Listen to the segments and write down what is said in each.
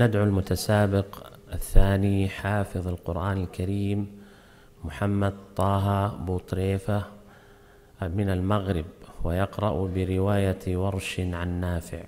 ندعو المتسابق الثاني حافظ القرآن الكريم محمد طه بوطريفة من المغرب ويقرأ برواية ورش عن نافع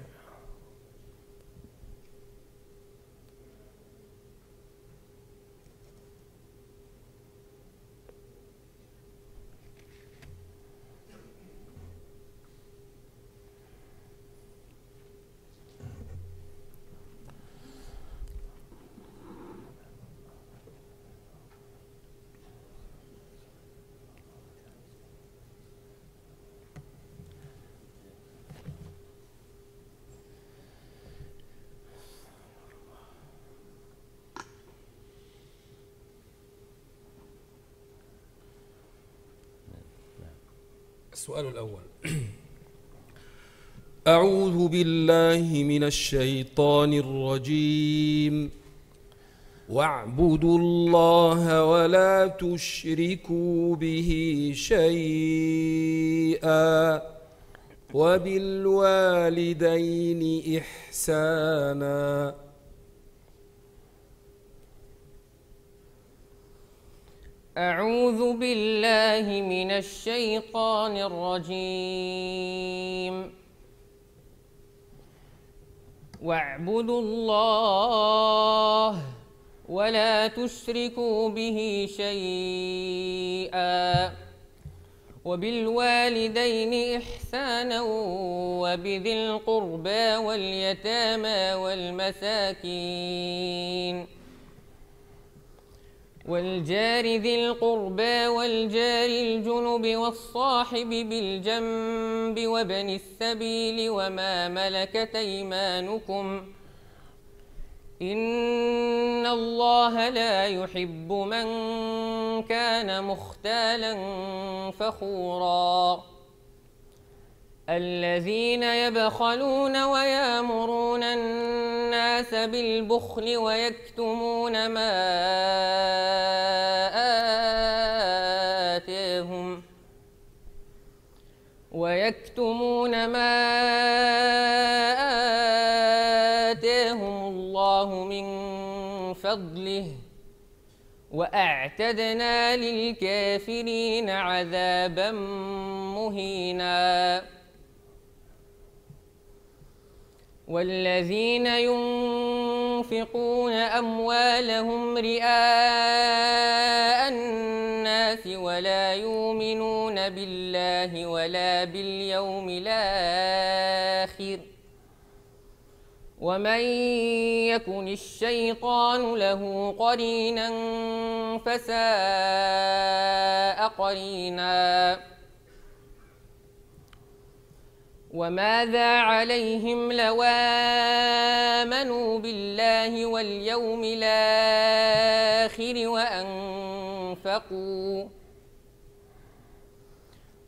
السؤال الأول أعوذ بالله من الشيطان الرجيم واعبدوا الله ولا تشركوا به شيئا وبالوالدين إحساناً أعوذ بالله من الشيطان الرجيم واعبدوا الله ولا تشركوا به شيئا وبالوالدين إحسانا وبذي القربى واليتامى والمساكين والجار ذي القربى والجار الجنب والصاحب بالجنب وابن السبيل وما ملكت ايمانكم ان الله لا يحب من كان مختالا فخورا الذين يبخلون ويامرون الناس بالبخل ويكتمون ما آتيهم ويكتمون ما آتيهم الله من فضله وأعتدنا للكافرين عذابا مهيناً والذين ينفقون أموالهم رئاء الناس ولا يؤمنون بالله ولا باليوم الآخر ومن يكن الشيطان له قرينا فساء قريناً وماذا عليهم لو آمنوا بالله واليوم الآخر وأنفقوا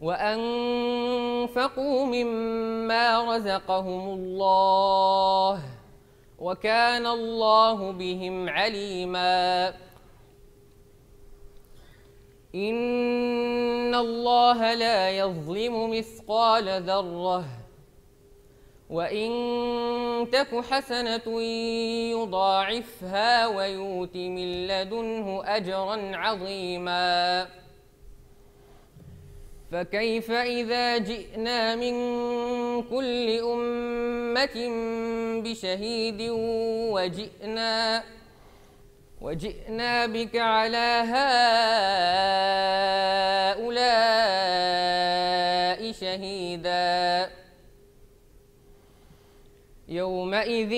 وأنفقوا مما رزقهم الله وكان الله بهم عليماً إن الله لا يظلم مثقال ذرة وإن تك حسنة يضاعفها ويؤت من لدنه أجرا عظيما فكيف إذا جئنا من كل أمة بشهيد وجئنا بشهيد وجئنا بك على هؤلاء شهيدا يومئذ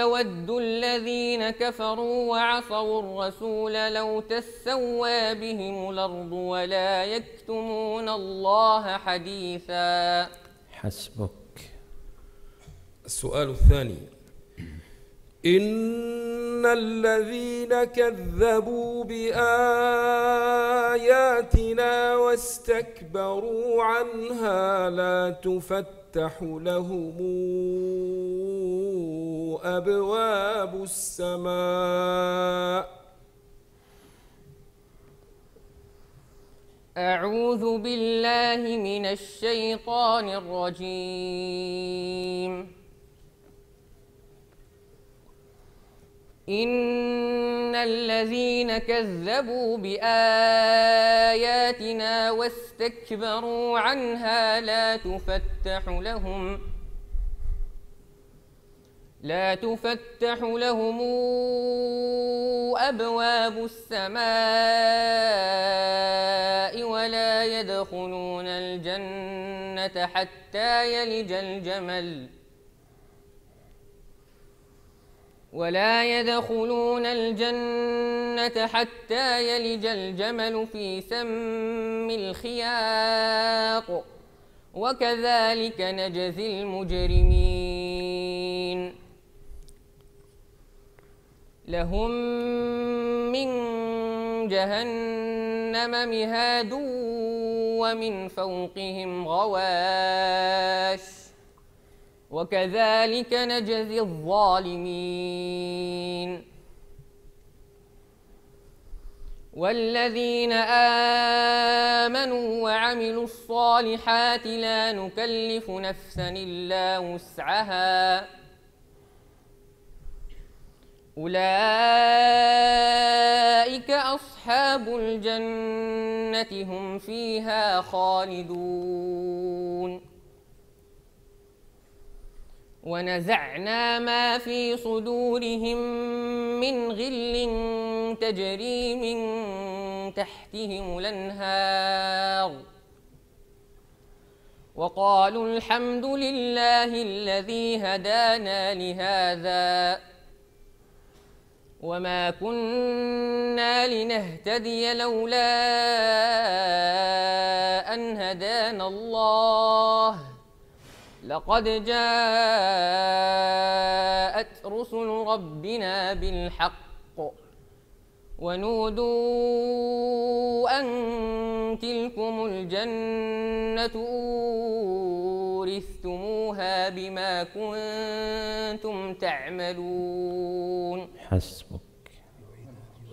يود الذين كفروا وعصوا الرسول لو تسوى بهم الأرض ولا يكتمون الله حديثا حسبك السؤال الثاني إن إن الذين كذبوا بآياتنا واستكبروا عنها لا تفتح لهم أبواب السماء أعوذ بالله من الشيطان الرجيم إن الذين كذبوا بآياتنا واستكبروا عنها لا تفتح لهم لا تفتح لهم أبواب السماء ولا يدخلون الجنة حتى يلج الجمل ۖ ولا يدخلون الجنة حتى يلج الجمل في سم الخياق وكذلك نجزي المجرمين لهم من جهنم مهاد ومن فوقهم غواش وكذلك نجزي الظالمين والذين آمنوا وعملوا الصالحات لا نكلف نفسا إلا وسعها أولئك أصحاب الجنة هم فيها خالدون ونزعنا ما في صدورهم من غل تجري من تحتهم الانهار وقالوا الحمد لله الذي هدانا لهذا وما كنا لنهتدي لولا ان هدانا الله لقد جاءت رسل ربنا بالحق ونودوا أن تلكم الجنة أورثتموها بما كنتم تعملون حسبك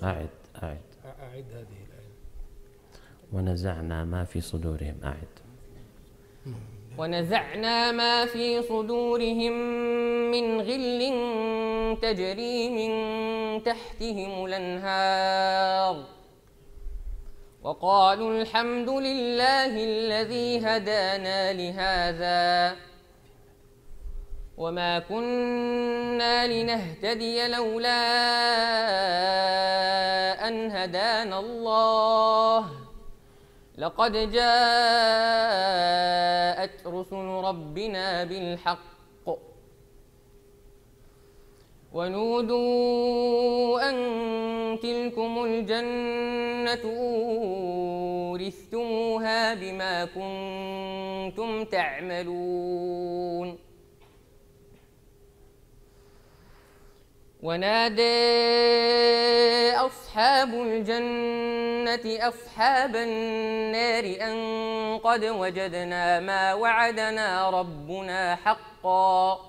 أعد أعد أعد هذه الآية ونزعنا ما في صدورهم أعد ونزعنا ما في صدورهم من غل تجري من تحتهم الانهار وقالوا الحمد لله الذي هدانا لهذا وما كنا لنهتدي لولا ان هدانا الله لقد جاءت رسل ربنا بالحق ونودوا أن تلكم الجنة أورثتموها بما كنتم تعملون ونادى أصحاب أصحاب الجنة أصحاب النار أن قد وجدنا ما وعدنا ربنا حقا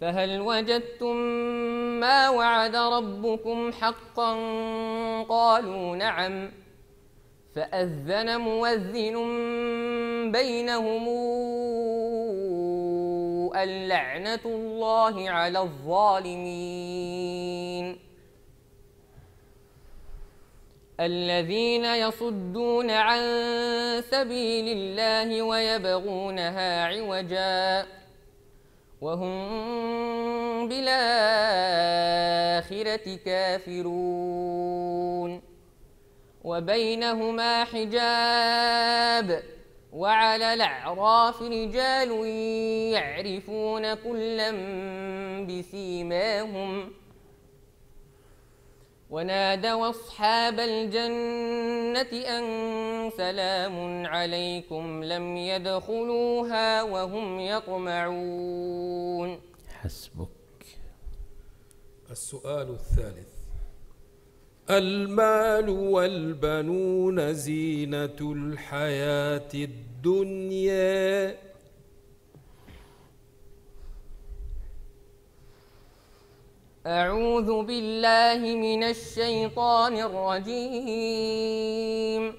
فهل وجدتم ما وعد ربكم حقا قالوا نعم فأذن مؤذن بينهم اللعنة الله على الظالمين الذين يصدون عن سبيل الله ويبغونها عوجا وهم بالآخرة كافرون وبينهما حجاب وعلى الأعراف رجال يعرفون كلا بسيماهم ونادوا أصحاب الجنة أن سلام عليكم لم يدخلوها وهم يطمعون حسبك السؤال الثالث المال والبنون زينة الحياة الدنيا أعوذ بالله من الشيطان الرجيم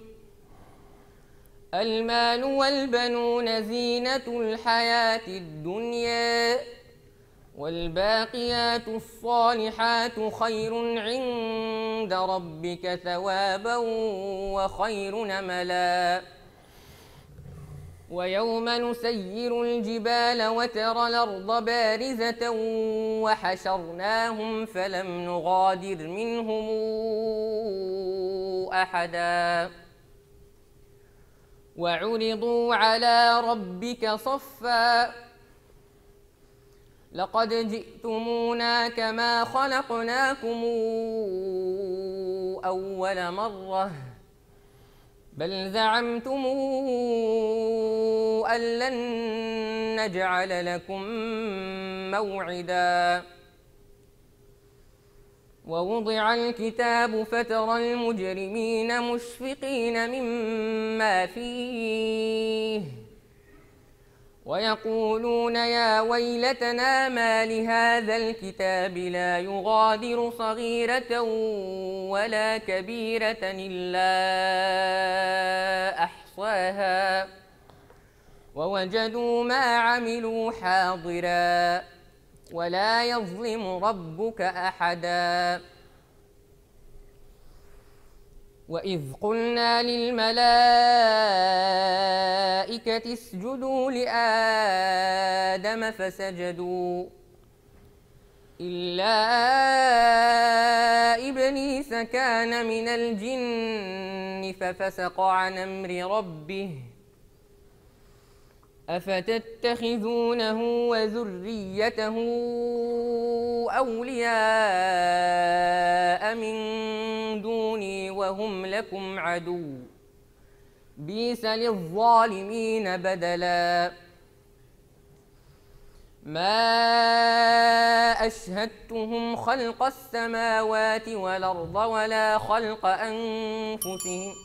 المال والبنون زينة الحياة الدنيا والباقيات الصالحات خير عند ربك ثوابا وخير نملاً ويوم نسير الجبال وترى الأرض بارزة وحشرناهم فلم نغادر منهم أحدا وعرضوا على ربك صفا لقد جئتمونا كما خلقناكم أول مرة بل زعمتم أن لن نجعل لكم موعدا ووضع الكتاب فترى المجرمين مشفقين مما فيه ويقولون يا ويلتنا ما لهذا الكتاب لا يغادر صغيرة ولا كبيرة إلا ووجدوا ما عملوا حاضرا ولا يظلم ربك أحدا وإذ قلنا للملائكة اسجدوا لآدم فسجدوا إلا إبليس كان من الجن ففسق عن أمر ربه أفتتخذونه وذريته أولياء من دوني وهم لكم عدو بيس للظالمين بدلا ما أشهدتهم خلق السماوات والأرض ولا خلق أنفسهم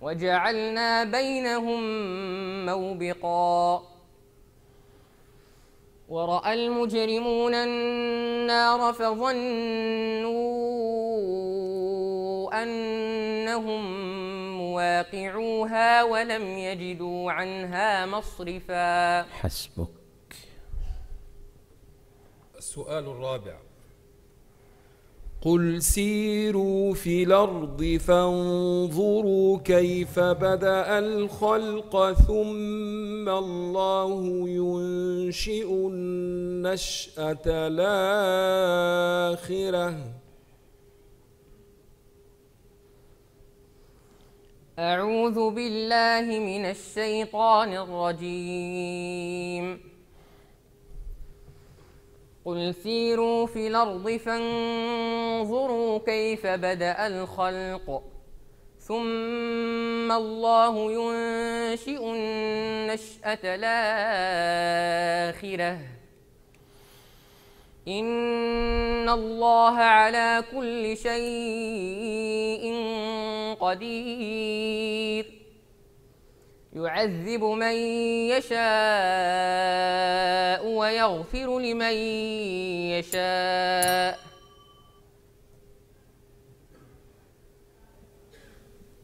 وجعلنا بينهم موبقا ورأى المجرمون النار فظنوا أنهم مواقعوها ولم يجدوا عنها مصرفا حسبك السؤال الرابع قل سيروا في الارض فانظروا كيف بدا الخلق ثم الله ينشئ النشاه الاخره اعوذ بالله من الشيطان الرجيم قل سيروا في الأرض فانظروا كيف بدأ الخلق ثم الله ينشئ النشأة الآخرة إن الله على كل شيء قدير يعذب من يشاء ويغفر لمن يشاء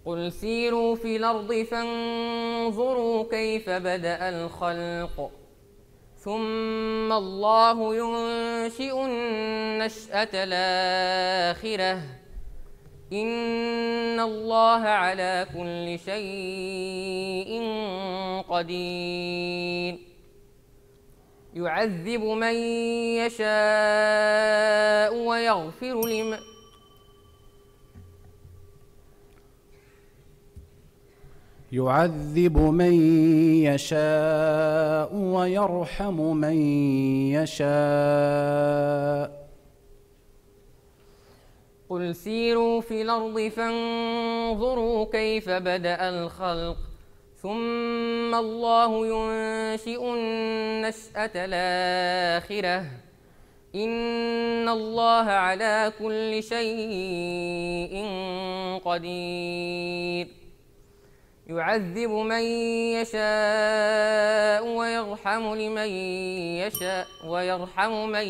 قل سيروا في الأرض فانظروا كيف بدأ الخلق ثم الله ينشئ النشأة الآخرة إن الله على كل شيء قدير يعذب من يشاء ويغفر لمن يعذب من يشاء ويرحم من يشاء قل سيروا في الأرض فانظروا كيف بدأ الخلق ثم الله ينشئ النشأة الآخرة إن الله على كل شيء قدير يعذب من يشاء ويرحم لمن يشاء ويرحم من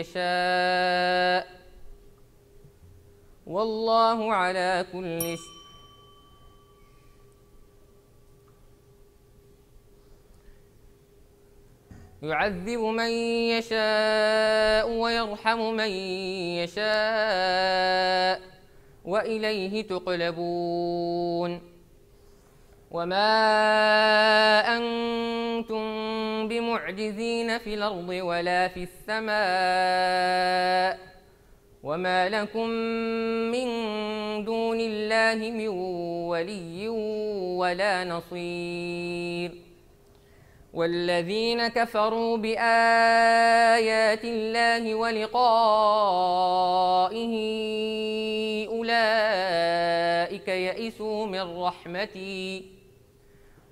يشاء والله على كل شيء يعذب من يشاء ويرحم من يشاء وإليه تقلبون وما أنتم بمعجزين في الأرض ولا في السماء وما لكم من دون الله من ولي ولا نصير والذين كفروا بآيات الله ولقائه أولئك يئسوا من رحمتي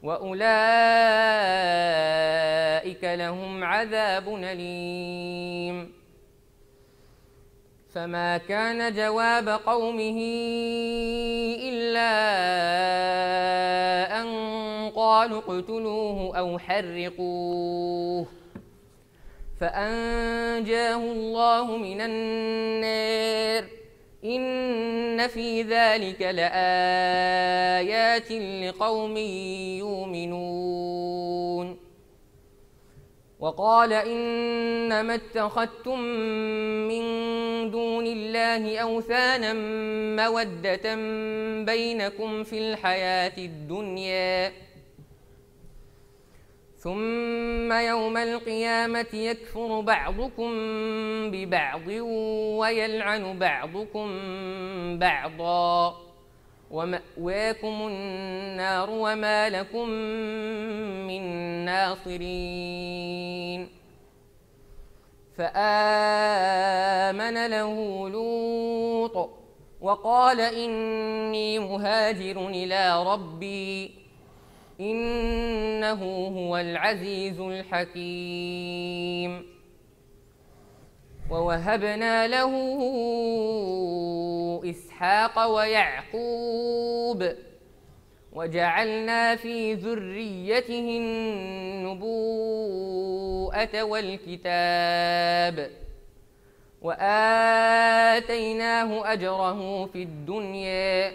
وأولئك لهم عذاب أليم فما كان جواب قومه إلا أن قالوا اقتلوه أو حرقوه فأنجاه الله من النار إن في ذلك لآيات لقوم يؤمنون وقال إنما اتخذتم من دون الله أوثانا مودة بينكم في الحياة الدنيا ثم يوم القيامة يكفر بعضكم ببعض ويلعن بعضكم بعضاً ومأواكم النار وما لكم من ناصرين فآمن له لوط وقال إني مهاجر إلى ربي إنه هو العزيز الحكيم ووهبنا له إسحاق ويعقوب وجعلنا في ذريته النبوءة والكتاب وآتيناه أجره في الدنيا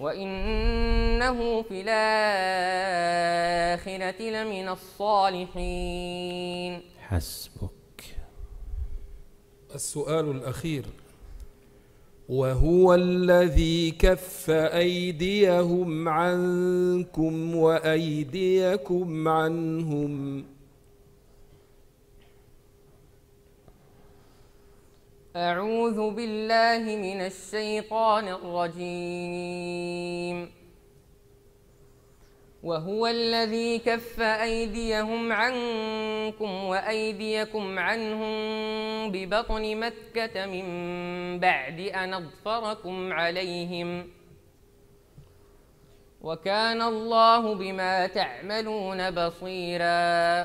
وإنه في الآخرة لمن الصالحين حسبك السؤال الأخير وهو الذي كف أيديهم عنكم وأيديكم عنهم أعوذ بالله من الشيطان الرجيم وهو الذي كف أيديهم عنكم وأيديكم عنهم ببطن مكة من بعد أن أظفركم عليهم وكان الله بما تعملون بصيراً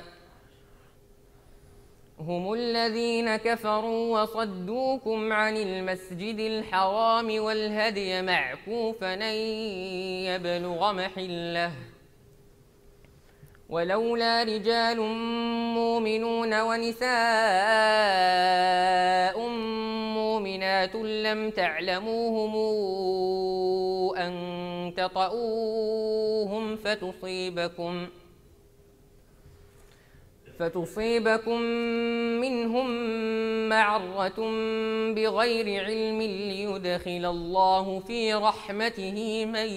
هم الذين كفروا وصدوكم عن المسجد الحرام والهدي معكوفا يبلغ محله ولولا رجال مؤمنون ونساء مؤمنات لم تعلموهم أن تطؤوهم فتصيبكم فتصيبكم منهم معرة بغير علم ليدخل الله في رحمته من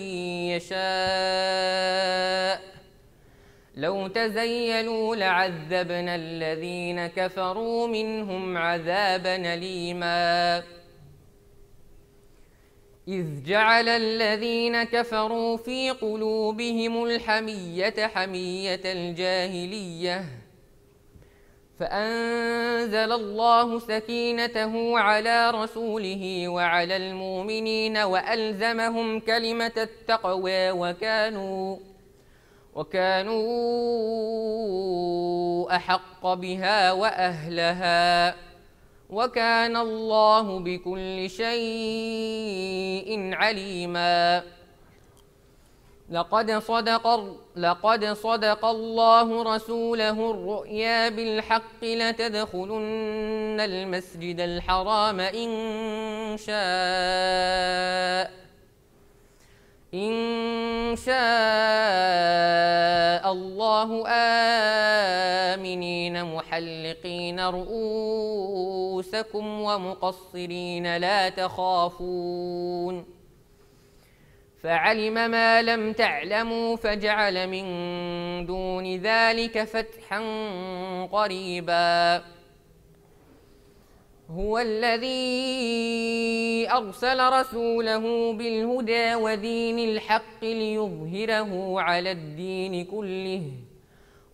يشاء لو تزيلوا لعذبنا الذين كفروا منهم عذابا ليما إذ جعل الذين كفروا في قلوبهم الحمية حمية الجاهلية فأنزل الله سكينته على رسوله وعلى المؤمنين وألزمهم كلمة التقوى وكانوا وكانوا أحق بها وأهلها وكان الله بكل شيء عليما لقد صدق لقد صدق الله رسوله الرؤيا بالحق لتدخلن المسجد الحرام إن شاء إن شاء الله آمنين محلقين رؤوسكم ومقصرين لا تخافون فعلم ما لم تعلموا فجعل من دون ذلك فتحا قريباً هو الذي أرسل رسوله بالهدى ودين الحق ليظهره على الدين كله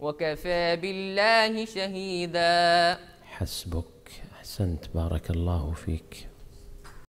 وكفى بالله شهيدا حسبك أحسنت بارك الله فيك